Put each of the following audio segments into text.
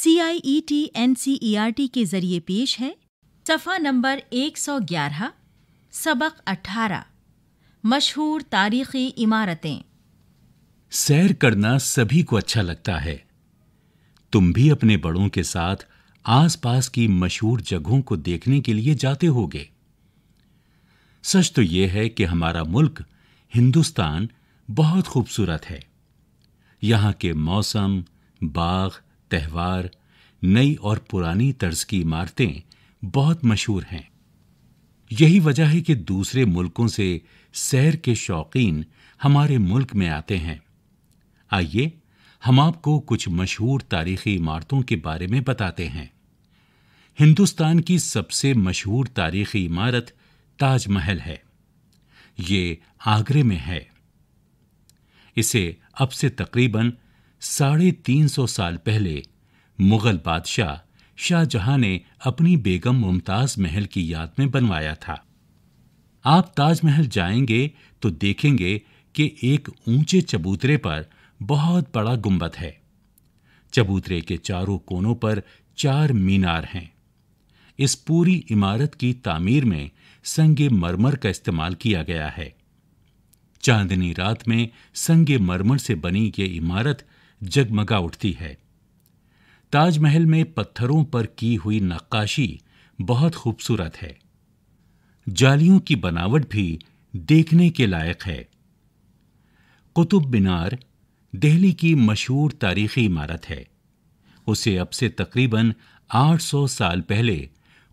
C I E T N C E R T के जरिए पेश है सफ़ा नंबर 111 सबक 18 मशहूर तारीखी इमारतें सैर करना सभी को अच्छा लगता है तुम भी अपने बड़ों के साथ आसपास की मशहूर जगहों को देखने के लिए जाते होगे सच तो यह है कि हमारा मुल्क हिंदुस्तान बहुत खूबसूरत है यहाँ के मौसम बाघ त्यौहार नई और पुरानी तर्ज की इमारतें बहुत मशहूर हैं यही वजह है कि दूसरे मुल्कों से सैर के शौकीन हमारे मुल्क में आते हैं आइए हम आपको कुछ मशहूर तारीखी इमारतों के बारे में बताते हैं हिंदुस्तान की सबसे मशहूर तारीखी इमारत ताजमहल है ये आगरे में है इसे अब से तकरीबन साढ़े तीन सौ साल पहले मुगल बादशाह शाहजहां ने अपनी बेगम मुमताज महल की याद में बनवाया था आप ताजमहल जाएंगे तो देखेंगे कि एक ऊंचे चबूतरे पर बहुत बड़ा गुंबद है चबूतरे के चारों कोनों पर चार मीनार हैं इस पूरी इमारत की तामीर में संगे मरमर का इस्तेमाल किया गया है चांदनी रात में संगे मरमर से बनी यह इमारत जगमगा उठती है ताजमहल में पत्थरों पर की हुई नक्काशी बहुत खूबसूरत है जालियों की बनावट भी देखने के लायक है कुतुब मीनार दिल्ली की मशहूर तारीखी इमारत है उसे अब से तकरीबन 800 साल पहले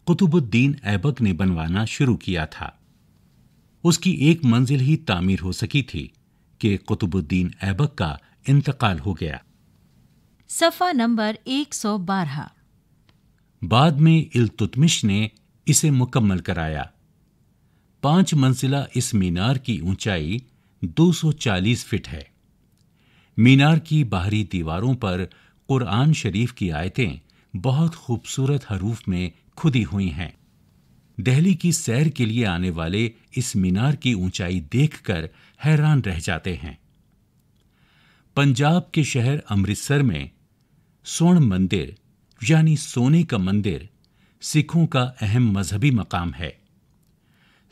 कुतुबुद्दीन ऐबक ने बनवाना शुरू किया था उसकी एक मंजिल ही तामीर हो सकी थी कि कुतुबुद्दीन ऐबक का इंतकाल हो गया सफा नंबर 112 बाद में इल्तुतमिश ने इसे मुकम्मल कराया पांच मंजिला इस मीनार की ऊंचाई 240 फीट है मीनार की बाहरी दीवारों पर कुरान शरीफ की आयतें बहुत खूबसूरत हरूफ में खुदी हुई हैं दहली की सैर के लिए आने वाले इस मीनार की ऊंचाई देखकर हैरान रह जाते हैं पंजाब के शहर अमृतसर में स्वर्ण मंदिर यानी सोने का मंदिर सिखों का अहम मजहबी मकाम है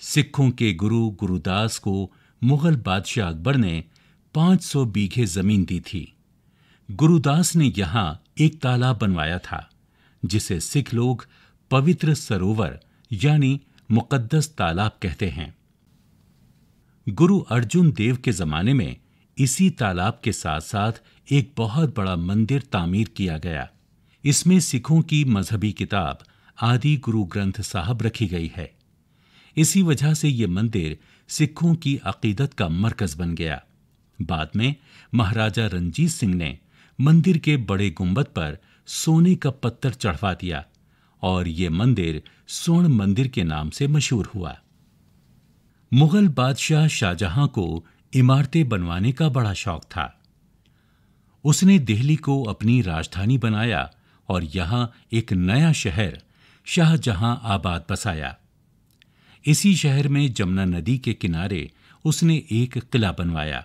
सिखों के गुरु गुरुदास को मुगल बादशाह अकबर ने 500 बीघे जमीन दी थी गुरुदास ने यहां एक तालाब बनवाया था जिसे सिख लोग पवित्र सरोवर यानी मुकद्दस तालाब कहते हैं गुरु अर्जुन देव के जमाने में इसी तालाब के साथ साथ एक बहुत बड़ा मंदिर तामीर किया गया इसमें सिखों की मजहबी किताब आदि गुरु ग्रंथ साहब रखी गई है इसी वजह से ये मंदिर सिखों की अकीदत का मरकज बन गया बाद में महाराजा रंजीत सिंह ने मंदिर के बड़े गुंबद पर सोने का पत्थर चढ़वा दिया और ये मंदिर स्वर्ण मंदिर के नाम से मशहूर हुआ मुगल बादशाह शाहजहां को इमारतें बनवाने का बड़ा शौक था उसने दिल्ली को अपनी राजधानी बनाया और यहाँ एक नया शहर शाहजहां आबाद बसाया इसी शहर में जमुना नदी के किनारे उसने एक किला बनवाया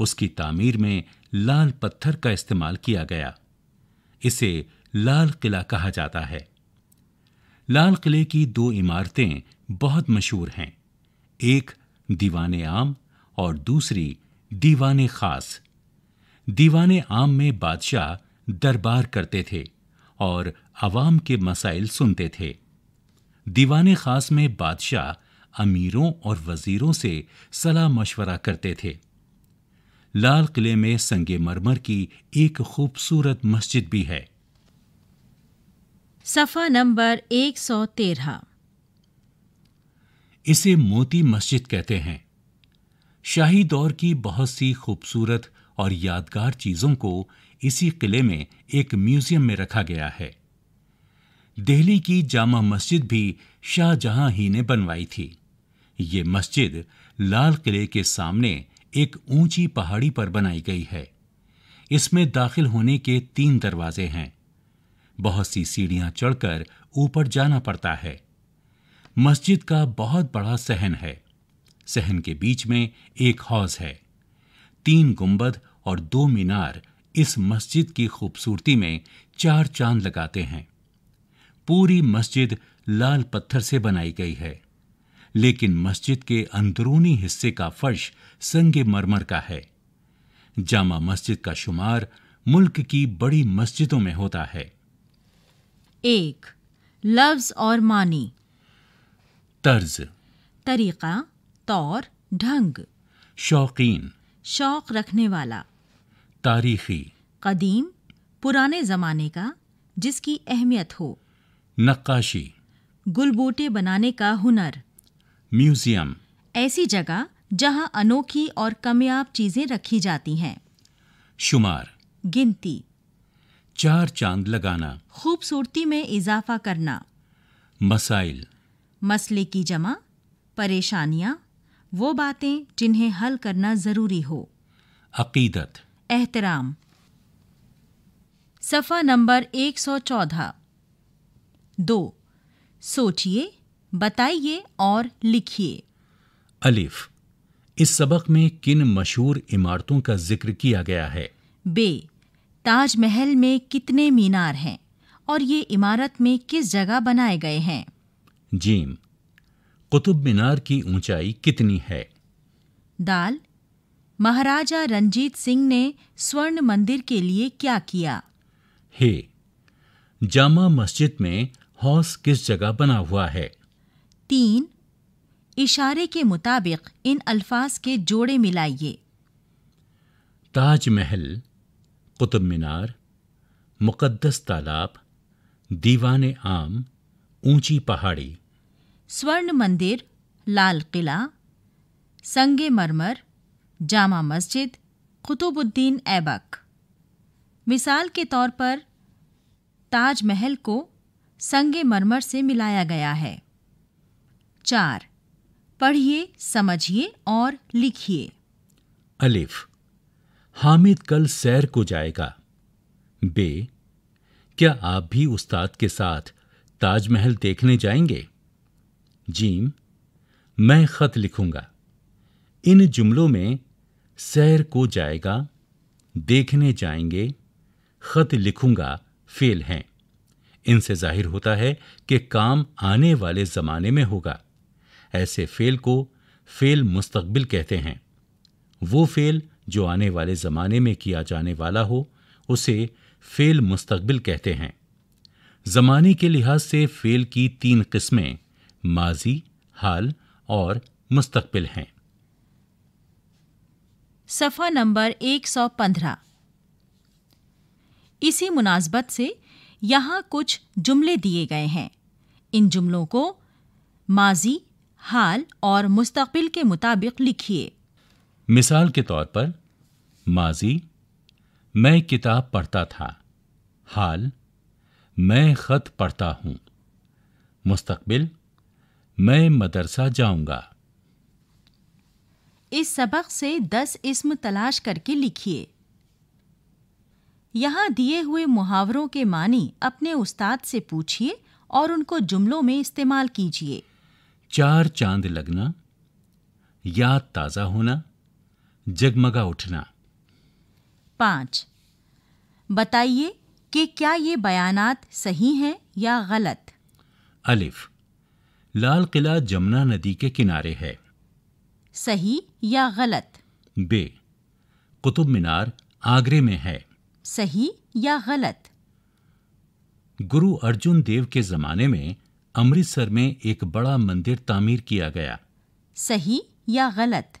उसकी तामीर में लाल पत्थर का इस्तेमाल किया गया इसे लाल किला कहा जाता है लाल किले की दो इमारतें बहुत मशहूर हैं एक दीवान आम और दूसरी दीवाने खास दीवाने आम में बादशाह दरबार करते थे और आवाम के मसाइल सुनते थे दीवाने खास में बादशाह अमीरों और वजीरों से सलाह मशवरा करते थे लाल किले में संगे मरमर की एक खूबसूरत मस्जिद भी है सफा नंबर 113 इसे मोती मस्जिद कहते हैं शाही दौर की बहुत सी खूबसूरत और यादगार चीज़ों को इसी किले में एक म्यूज़ियम में रखा गया है दिल्ली की जामा मस्जिद भी शाहजहां ही ने बनवाई थी ये मस्जिद लाल किले के सामने एक ऊंची पहाड़ी पर बनाई गई है इसमें दाखिल होने के तीन दरवाजे हैं बहुत सी सीढ़ियां चढ़कर ऊपर जाना पड़ता है मस्जिद का बहुत बड़ा सहन है सहन के बीच में एक हौज है तीन गुंबद और दो मीनार इस मस्जिद की खूबसूरती में चार चांद लगाते हैं पूरी मस्जिद लाल पत्थर से बनाई गई है लेकिन मस्जिद के अंदरूनी हिस्से का फर्श संग मरमर का है जामा मस्जिद का शुमार मुल्क की बड़ी मस्जिदों में होता है एक लफ्ज और मानी तर्ज तरीका तौर ढंग शौकीन शौक रखने वाला तारीखी कदीम पुराने ज़माने का जिसकी अहमियत हो नक्काशी गुलबूटे बनाने का हुनर म्यूज़ियम ऐसी जगह जहां अनोखी और कमयाब चीज़ें रखी जाती हैं शुमार गिनती चार चांद लगाना खूबसूरती में इजाफा करना मसाइल मसले की जमा परेशानियां वो बातें जिन्हें हल करना ज़रूरी हो अकीदत एहतराम सफ़ा नंबर 114 दो सोचिए बताइए और लिखिए अलिफ इस सबक में किन मशहूर इमारतों का जिक्र किया गया है बे ताजमहल में कितने मीनार हैं और ये इमारत में किस जगह बनाए गए हैं जीम कुतुब मीनार की ऊंचाई कितनी है दाल महाराजा रंजीत सिंह ने स्वर्ण मंदिर के लिए क्या किया हे जामा मस्जिद में हौस किस जगह बना हुआ है तीन इशारे के मुताबिक इन अल्फाज के जोड़े मिलाइए ताजमहल कुतुब मीनार मुकद्दस तालाब दीवान आम ऊंची पहाड़ी स्वर्ण मंदिर लाल किला संगे मरमर जामा मस्जिद कुतुबुद्दीन ऐबक मिसाल के तौर पर ताजमहल को संगे मरमर से मिलाया गया है चार पढ़िए समझिए और लिखिए अलिफ हामिद कल सैर को जाएगा बे क्या आप भी उस्ताद के साथ ताजमहल देखने जाएंगे जीम मैं खत लिखूंगा इन जुमलों में सैर को जाएगा देखने जाएंगे खत लिखूंगा फेल हैं इनसे जाहिर होता है कि काम आने वाले ज़माने में होगा ऐसे फेल को फेल मुस्तकबिल कहते हैं वो फेल जो आने वाले ज़माने में किया जाने वाला हो उसे फेल मुस्तकबिल कहते हैं ज़माने के लिहाज से फेल की तीन किस्में माजी हाल और मुस्तकबिल हैं सफ़ा नंबर 115 इसी मुनासबत से यहां कुछ जुमले दिए गए हैं इन जुमलों को माजी हाल और मुस्तकबिल के मुताबिक लिखिए मिसाल के तौर पर माजी मैं किताब पढ़ता था हाल मैं ख़त पढ़ता हूँ मुस्तकबिल मैं मदरसा जाऊंगा इस सबक से दस इस्म तलाश करके लिखिए यहाँ दिए हुए मुहावरों के मानी अपने उस्ताद से पूछिए और उनको जुमलों में इस्तेमाल कीजिए चार चांद लगना याद ताज़ा होना जगमगा उठना पाँच बताइए कि क्या ये बयानात सही हैं या गलत अलिफ़ लाल किला जमुना नदी के किनारे है सही या गलत बे कुतुब मीनार आगरे में है सही या गलत गुरु अर्जुन देव के ज़माने में अमृतसर में एक बड़ा मंदिर तामीर किया गया सही या गलत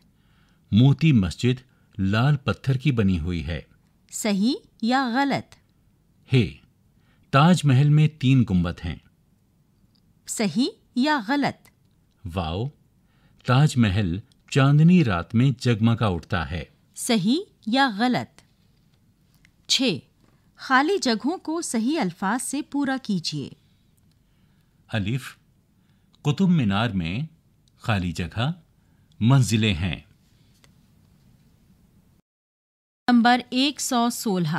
मोती मस्जिद लाल पत्थर की बनी हुई है सही या गलत हे ताजमहल में तीन गुंबद हैं सही या गलत वाओ ताजमहल चांदनी रात में जगमगा उठता है सही या गलत छ खाली जगहों को सही अल्फाज से पूरा कीजिए अलिफ कुतुब मीनार में खाली जगह मंजिलें हैं नंबर एक सौ सोलह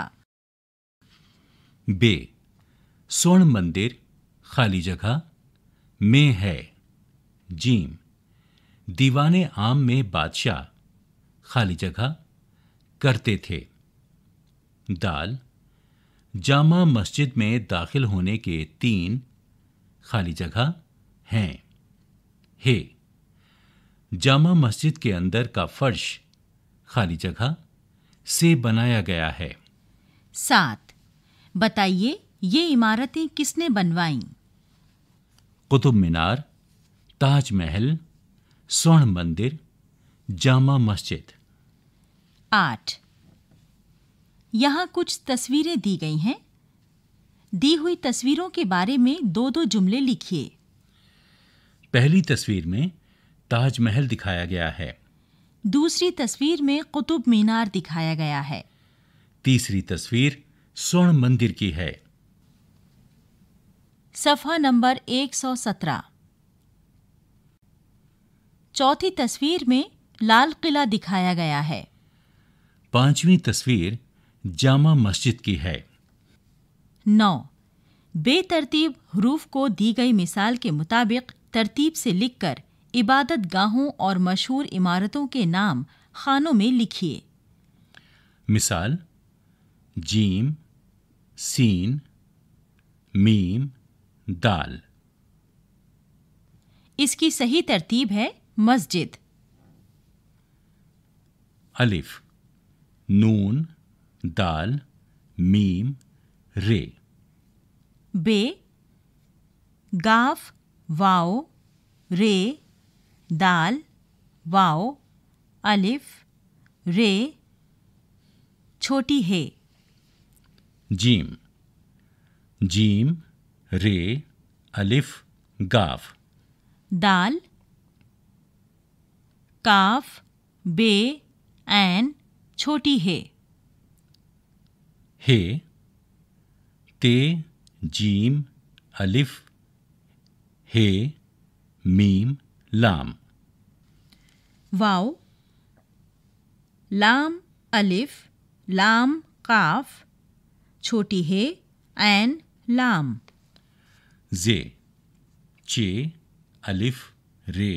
बे स्वर्ण मंदिर खाली जगह में है जीम दीवाने आम में बादशाह खाली जगह करते थे दाल जामा मस्जिद में दाखिल होने के तीन खाली जगह हैं हे जामा मस्जिद के अंदर का फर्श खाली जगह से बनाया गया है सात बताइए ये इमारतें किसने बनवाईं कुतुब मीनार ताजमहल स्वर्ण मंदिर जामा मस्जिद आठ यहां कुछ तस्वीरें दी गई हैं दी हुई तस्वीरों के बारे में दो दो जुमले लिखिए पहली तस्वीर में ताजमहल दिखाया गया है दूसरी तस्वीर में कुतुब मीनार दिखाया गया है तीसरी तस्वीर स्वर्ण मंदिर की है सफा नंबर 117 चौथी तस्वीर में लाल किला दिखाया गया है पांचवी तस्वीर जामा मस्जिद की है नौ बेतरतीब हरूफ को दी गई मिसाल के मुताबिक तरतीब से लिखकर इबादत गाहों और मशहूर इमारतों के नाम खानों में लिखिए मिसाल जीम सीन मीम दाल इसकी सही तरतीब है मस्जिद अलिफ नून दाल मीम रे बे गाफ वाओ रे दाल वाओ अलिफ रे छोटी है जीम जीम रे अलिफ गाफ दाल काफ बे एन छोटी है हे ते जीम अलिफ हे मीम लाम वाओ लाम अलिफ लाम काफ छोटी है एन लाम ज़े चे अलिफ रे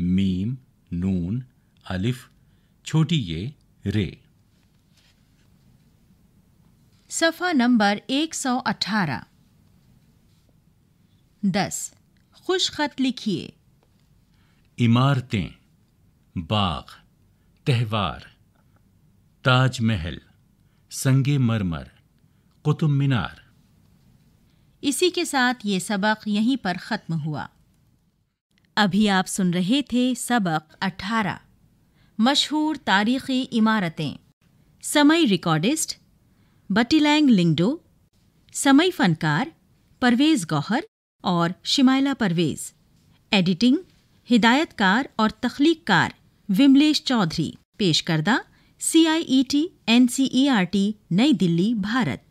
मीम नून अलिफ छोटी ये रे सफ़ा नंबर 118 दस खुश खत लिखिए इमारतें बाग त्यौहार ताजमहल संगे मरमर कुतुब मीनार इसी के साथ ये सबक यहीं पर ख़त्म हुआ अभी आप सुन रहे थे सबक 18 मशहूर तारीखी इमारतें समय रिकॉर्डिस्ट बटीलैंग लिंगडो समय फनकार परवेज़ गौहर और शिमाइला परवेज़ एडिटिंग हिदायतकार और तख्लीककार विमलेश चौधरी पेश करदा C I E e T N C E e R T नई दिल्ली भारत